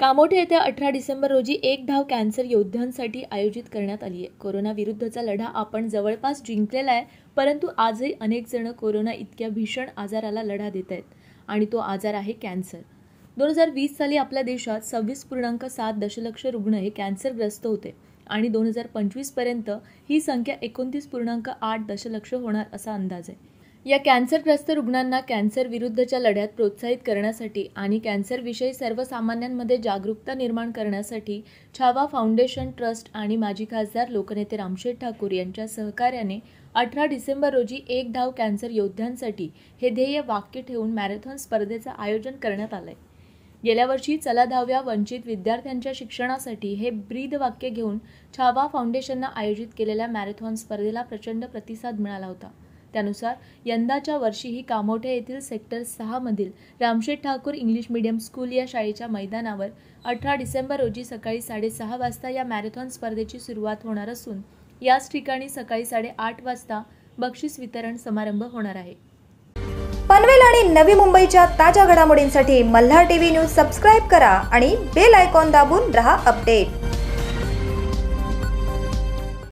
कामोठे येत्या अठरा डिसेंबर रोजी एक धाव कॅन्सर योद्ध्यांसाठी आयोजित करण्यात आली आहे कोरोना विरुद्धचा लढा आपण जवळपास जिंकलेला आहे परंतु आजही अनेक जण कोरोना इतक्या भीषण आजाराला लढा देत आहेत आणि तो आजार आहे कॅन्सर दोन हजार वीस साली आपल्या देशात सव्वीस पूर्णांक सात दशलक्ष रुग्ण हे कॅन्सरग्रस्त होते आणि दोन हजार पंचवीसपर्यंत ही संख्या एकोणतीस पूर्णांक आठ दशलक्ष होणार असा अंदाज आहे या कॅन्सरग्रस्त रुग्णांना कॅन्सर विरुद्धच्या लढ्यात प्रोत्साहित करण्यासाठी आणि कॅन्सरविषयी सर्वसामान्यांमध्ये जागरूकता निर्माण करण्यासाठी छावा फाउंडेशन ट्रस्ट आणि माजी खासदार लोकनेते रामशेठ ठाकूर यांच्या सहकार्याने अठरा डिसेंबर रोजी एक धाव कॅन्सर योद्ध्यांसाठी हे ध्येय वाक्य ठेवून मॅरेथॉन स्पर्धेचं आयोजन करण्यात आलंय गेल्या वर्षी चला धाव्या वंचित विद्यार्थ्यांच्या शिक्षणासाठी हे ब्रीद वाक्य घेऊन छावा फाउंडेशननं आयोजित केलेल्या मॅरेथॉन स्पर्धेला प्रचंड प्रतिसाद मिळाला होता त्यानुसार यंदाच्या वर्षीही कामोठे येथील सेक्टर सहामधील Ramsheth Thakur English medium school या शाळेच्या मैदानावर अठरा डिसेंबर रोजी सकाळी साडेसहा वाजता या मॅरेथॉन स्पर्धेची सुरुवात होणार असून याच ठिकाणी सकाळी साडेआठ वाजता बक्षीस वितरण समारंभ होणार आहे पनवेल आणि नवी मुंबईच्या ताज्या घडामोडींसाठी मल्हार टीव्ही न्यूज सबस्क्राईब करा आणि बेल आयकॉन दाबून रहा अपडेट